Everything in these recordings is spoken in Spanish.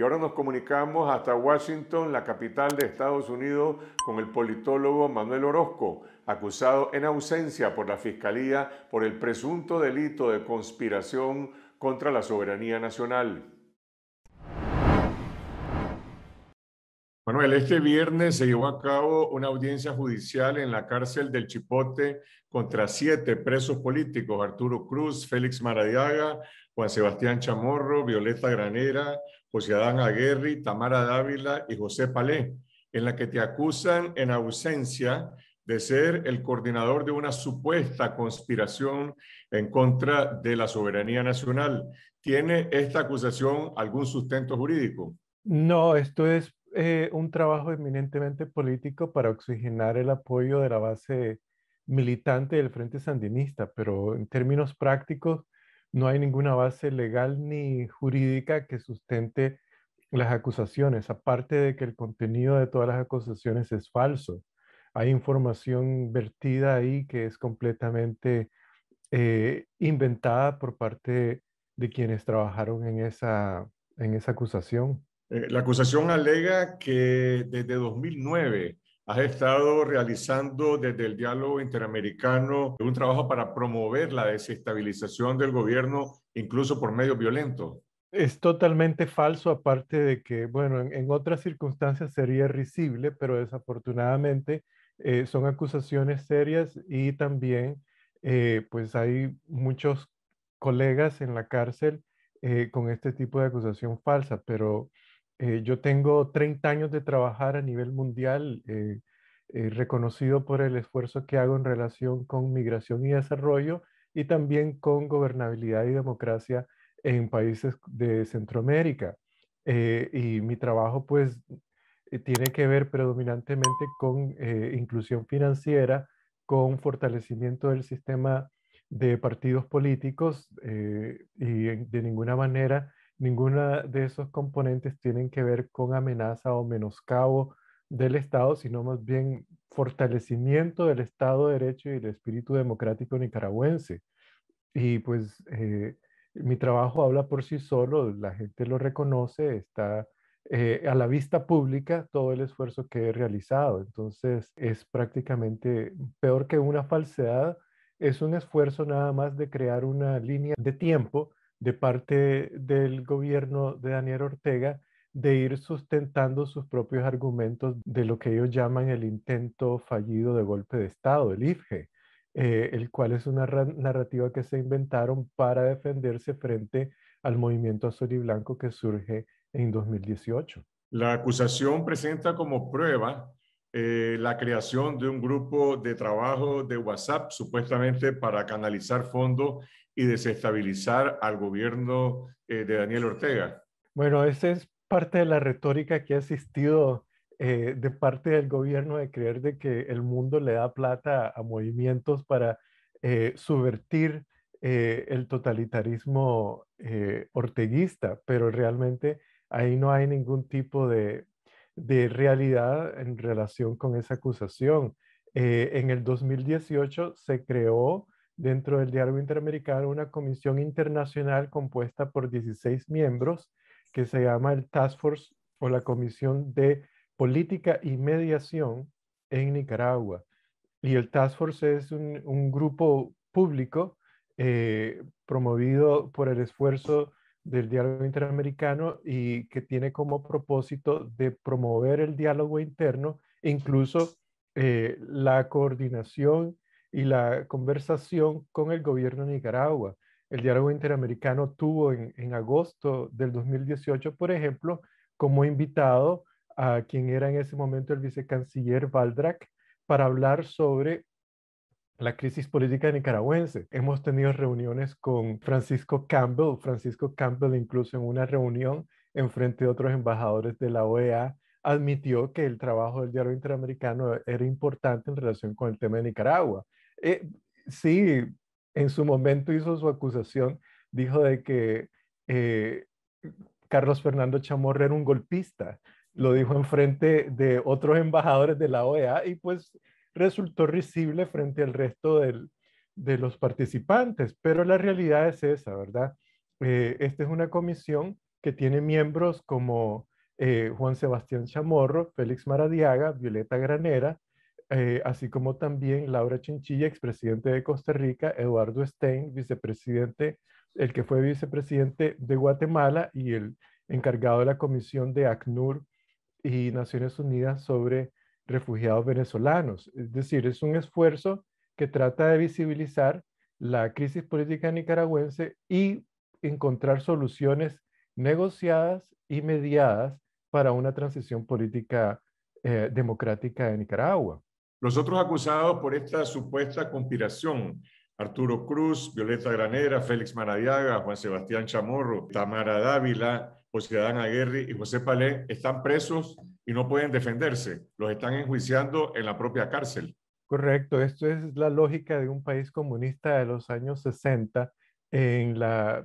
Y ahora nos comunicamos hasta Washington, la capital de Estados Unidos, con el politólogo Manuel Orozco, acusado en ausencia por la Fiscalía por el presunto delito de conspiración contra la soberanía nacional. Manuel, este viernes se llevó a cabo una audiencia judicial en la cárcel del Chipote contra siete presos políticos, Arturo Cruz, Félix Maradiaga, Juan Sebastián Chamorro, Violeta Granera, José Adán Aguerri, Tamara Dávila y José Palé, en la que te acusan en ausencia de ser el coordinador de una supuesta conspiración en contra de la soberanía nacional. ¿Tiene esta acusación algún sustento jurídico? No, esto es eh, un trabajo eminentemente político para oxigenar el apoyo de la base militante del Frente Sandinista, pero en términos prácticos, no hay ninguna base legal ni jurídica que sustente las acusaciones, aparte de que el contenido de todas las acusaciones es falso. Hay información vertida ahí que es completamente eh, inventada por parte de quienes trabajaron en esa, en esa acusación. Eh, la acusación alega que desde 2009 Has estado realizando desde el diálogo interamericano un trabajo para promover la desestabilización del gobierno, incluso por medios violentos. Es totalmente falso, aparte de que, bueno, en, otras circunstancias sería risible, pero desafortunadamente eh, son acusaciones serias y también, eh, pues hay muchos colegas en la cárcel eh, con este tipo de acusación falsa, pero eh, yo tengo 30 años de trabajar a nivel mundial, eh, eh, reconocido por el esfuerzo que hago en relación con migración y desarrollo y también con gobernabilidad y democracia en países de Centroamérica. y mi trabajo pues tiene que ver predominantemente con inclusión financiera, con fortalecimiento del sistema de partidos políticos y de ninguna manera ninguna de esos componentes tienen que ver con amenaza o menoscabo del Estado, sino más bien fortalecimiento del Estado de Derecho y el espíritu democrático nicaragüense. Y pues eh, mi trabajo habla por sí solo, la gente lo reconoce, está eh, a la vista pública todo el esfuerzo que he realizado. Entonces es prácticamente peor que una falsedad, es un esfuerzo nada más de crear una línea de tiempo de parte del gobierno de Daniel Ortega de ir sustentando sus propios argumentos de lo que ellos llaman el intento fallido de golpe de Estado, el IFGE, eh, el cual es una narrativa que se inventaron para defenderse frente al movimiento azul y blanco que surge en 2018. La acusación presenta como prueba eh, la creación de un grupo de trabajo de WhatsApp supuestamente para canalizar fondos y desestabilizar al gobierno eh, de Daniel Ortega? Bueno, esa es parte de la retórica que ha existido eh, de parte del gobierno de creer de que el mundo le da plata a movimientos para eh, subvertir el totalitarismo orteguista, pero realmente ahí no hay ningún tipo de, realidad en relación con esa acusación. en el 2018 se creó dentro del diálogo interamericano una comisión internacional compuesta por 16 miembros que se llama el Task Force o la Comisión de Política y Mediación en Nicaragua. Y el Task Force es un, grupo público eh, promovido por el esfuerzo del diálogo interamericano y que tiene como propósito de promover el diálogo interno, incluso eh, la coordinación y la conversación con el gobierno de Nicaragua. El diálogo interamericano tuvo en, agosto del 2018, por ejemplo, como invitado a quien era en ese momento el vicecanciller Valdrak para hablar sobre la crisis política nicaragüense. Hemos tenido reuniones con Francisco Campbell, Francisco Campbell incluso en una reunión en frente de otros embajadores de la OEA admitió que el trabajo del diálogo interamericano era importante en relación con el tema de Nicaragua. Eh, sí, en su momento hizo su acusación, dijo de que eh, Carlos Fernando Chamorro era un golpista, lo dijo en frente de otros embajadores de la OEA y pues resultó risible frente al resto de los participantes, pero la realidad es esa, ¿verdad? Eh, esta es una comisión que tiene miembros como Juan Sebastián Chamorro, Félix Maradiaga, Violeta Granera, eh, así como también Laura Chinchilla, expresidente de Costa Rica, Eduardo Stein, vicepresidente, el que fue vicepresidente de Guatemala y el encargado de la comisión de ACNUR y Naciones Unidas sobre refugiados venezolanos. Es decir, es un esfuerzo que trata de visibilizar la crisis política nicaragüense y encontrar soluciones negociadas y mediadas para una transición política eh, democrática de Nicaragua. Los otros acusados por esta supuesta conspiración, Arturo Cruz, Violeta Granera, Félix Maradiaga, Juan Sebastián Chamorro, Tamara Dávila, José Adán Aguirre y José Palé, están presos y no pueden defenderse. Los están enjuiciando en la propia cárcel. Correcto, esto es la lógica de un país comunista de los años 60,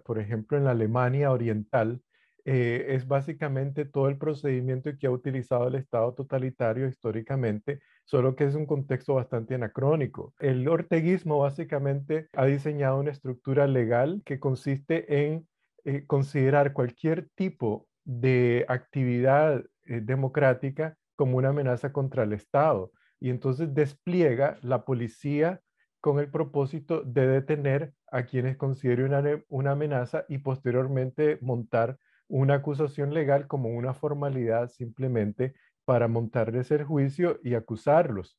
por ejemplo, en la Alemania Oriental, eh, es básicamente todo el procedimiento que ha utilizado el Estado totalitario históricamente, solo que es un contexto bastante anacrónico. El orteguismo básicamente ha diseñado una estructura legal que consiste en eh, considerar cualquier tipo de actividad eh, democrática como una amenaza contra el Estado y entonces despliega la policía con el propósito de detener a quienes considere una amenaza y posteriormente montar una acusación legal como una formalidad simplemente para montarles el juicio y acusarlos.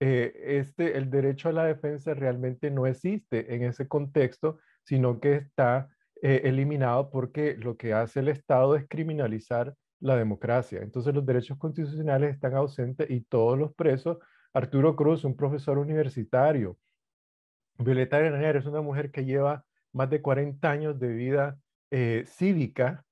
Eh, este, el derecho a la defensa realmente no existe en ese contexto, sino que está eh, eliminado porque lo que hace el Estado es criminalizar la democracia. Entonces los derechos constitucionales están ausentes y todos los presos, Arturo Cruz, un profesor universitario, Violeta es una mujer que lleva más de 40 años de vida eh, cívica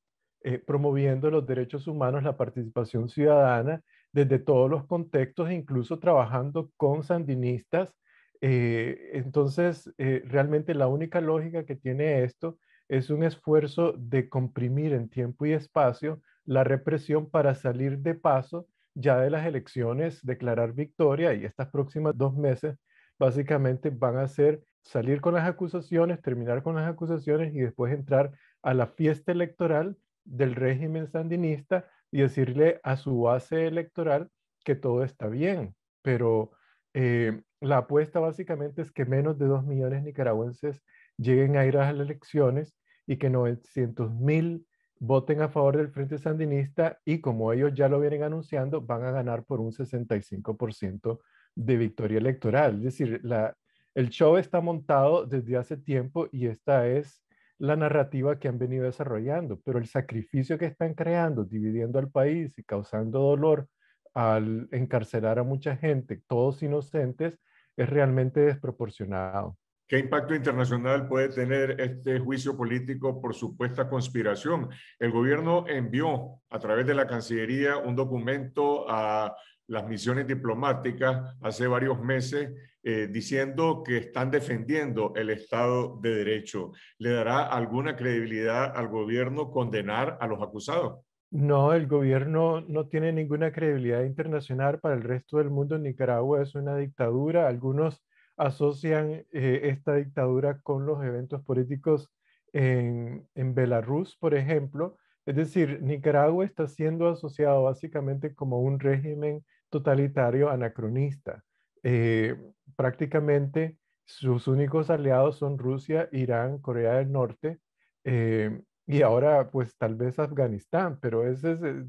eh, promoviendo los derechos humanos, la participación ciudadana desde todos los contextos, e incluso trabajando con sandinistas. Eh, entonces, eh, realmente la única lógica que tiene esto es un esfuerzo de comprimir en tiempo y espacio la represión para salir de paso ya de las elecciones, declarar victoria y estas próximas dos meses básicamente van a ser salir con las acusaciones, terminar con las acusaciones y después entrar a la fiesta electoral del régimen sandinista y decirle a su base electoral que todo está bien, pero eh, la apuesta básicamente es que menos de dos millones nicaragüenses lleguen a ir a las elecciones y que 900 mil voten a favor del Frente Sandinista y como ellos ya lo vienen anunciando, van a ganar por un 65% de victoria electoral. Es decir, la, el show está montado desde hace tiempo y esta es la narrativa que han venido desarrollando, pero el sacrificio que están creando, dividiendo al país y causando dolor al encarcelar a mucha gente, todos inocentes, es realmente desproporcionado. ¿Qué impacto internacional puede tener este juicio político por supuesta conspiración? El gobierno envió a través de la Cancillería un documento a las misiones diplomáticas hace varios meses eh, diciendo que están defendiendo el Estado de Derecho. ¿Le dará alguna credibilidad al gobierno condenar a los acusados? No, el gobierno no tiene ninguna credibilidad internacional para el resto del mundo. Nicaragua es una dictadura. Algunos asocian eh, esta dictadura con los eventos políticos en, en Belarus, por ejemplo. Es decir, Nicaragua está siendo asociado básicamente como un régimen totalitario anacronista. Eh, prácticamente sus únicos aliados son Rusia, Irán, Corea del Norte eh, y ahora pues tal vez Afganistán, pero ese eh,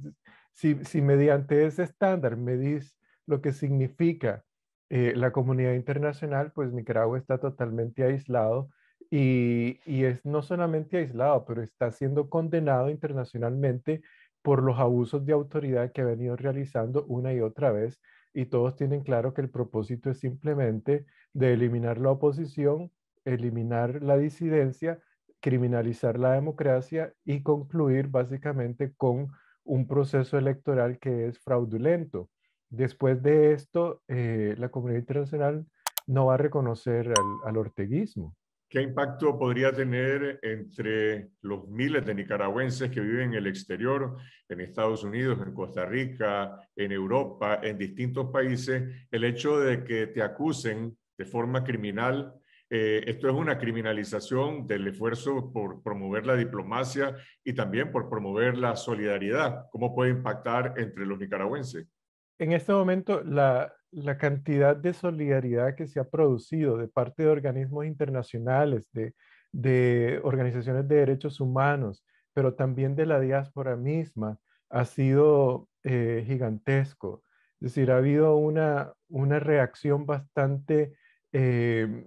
si, si, mediante ese estándar medís lo que significa la comunidad internacional, pues Nicaragua está totalmente aislado y, y es no solamente aislado, pero está siendo condenado internacionalmente por los abusos de autoridad que ha venido realizando una y otra vez y todos tienen claro que el propósito es simplemente de eliminar la oposición, eliminar la disidencia, criminalizar la democracia y concluir básicamente con un proceso electoral que es fraudulento. Después de esto, eh, la comunidad internacional no va a reconocer al orteguismo. ¿Qué impacto podría tener entre los miles de nicaragüenses que viven en el exterior, en Estados Unidos, en Costa Rica, en Europa, en distintos países, el hecho de que te acusen de forma criminal? Eh, esto es una criminalización del esfuerzo por promover la diplomacia y también por promover la solidaridad. ¿Cómo puede impactar entre los nicaragüenses? En este momento, la, la cantidad de solidaridad que se ha producido de parte de organismos internacionales, de, organizaciones de derechos humanos, pero también de la diáspora misma, ha sido eh, gigantesco. Es decir, ha habido una, reacción bastante eh,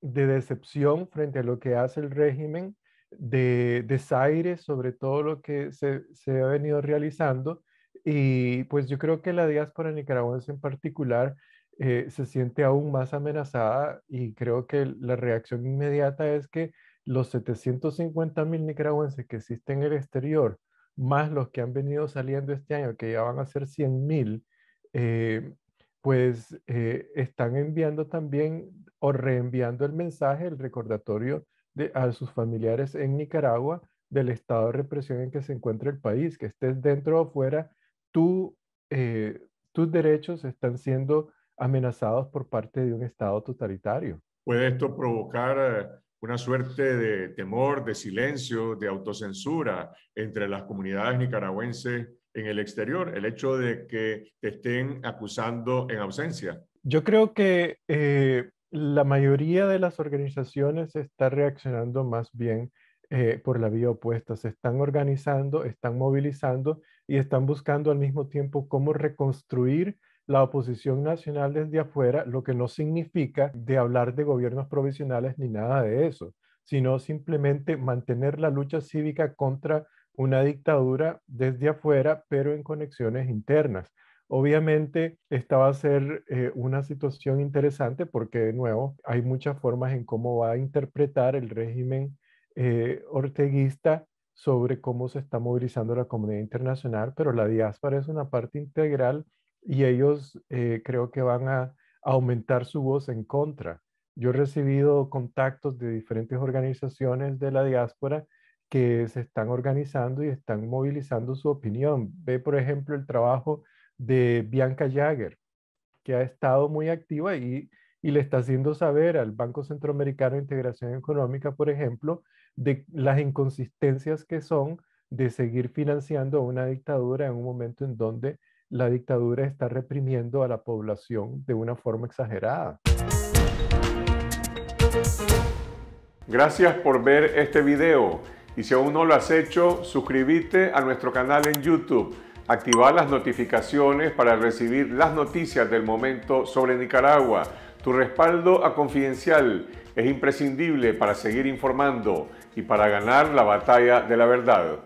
de decepción frente a lo que hace el régimen, de desaire sobre todo lo que se ha venido realizando y pues yo creo que la diáspora nicaragüense en particular eh, se siente aún más amenazada y creo que la reacción inmediata es que los 750 mil nicaragüenses que existen en el exterior, más los que han venido saliendo este año, que ya van a ser 100 mil, eh, pues eh, están enviando también o reenviando el mensaje, el recordatorio de, a sus familiares en Nicaragua del estado de represión en que se encuentra el país, que estés dentro o fuera, eh, tus derechos están siendo amenazados por parte de un Estado totalitario. Puede esto provocar eh, una suerte de temor, de silencio, de autocensura entre las comunidades nicaragüenses en el exterior, el hecho de que te estén acusando en ausencia. Yo creo que eh, la mayoría de las organizaciones está reaccionando más bien por la vía opuesta, se están organizando, están movilizando y están buscando al mismo tiempo cómo reconstruir la oposición nacional desde afuera, lo que no significa de hablar de gobiernos provisionales ni nada de eso, sino simplemente mantener la lucha cívica contra una dictadura desde afuera, pero en conexiones internas. Obviamente, esta va a ser eh, una situación interesante porque, de nuevo, hay muchas formas en cómo va a interpretar el régimen eh, orteguista sobre cómo se está movilizando la comunidad internacional, pero la diáspora es una parte integral y ellos eh, creo que van a aumentar su voz en contra. Yo he recibido contactos de diferentes organizaciones de la diáspora que se están organizando y están movilizando su opinión. Ve, por ejemplo, el trabajo de Bianca Jagger, que ha estado muy activa y, y le está haciendo saber al Banco Centroamericano de Integración Económica, por ejemplo, de las inconsistencias que son de seguir financiando una dictadura en un momento en donde la dictadura está reprimiendo a la población de una forma exagerada. Gracias por ver este video y si aún no lo has hecho, suscríbete a nuestro canal en YouTube, activa las notificaciones para recibir las noticias del momento sobre Nicaragua. Tu respaldo a Confidencial es imprescindible para seguir informando y para ganar la batalla de la verdad.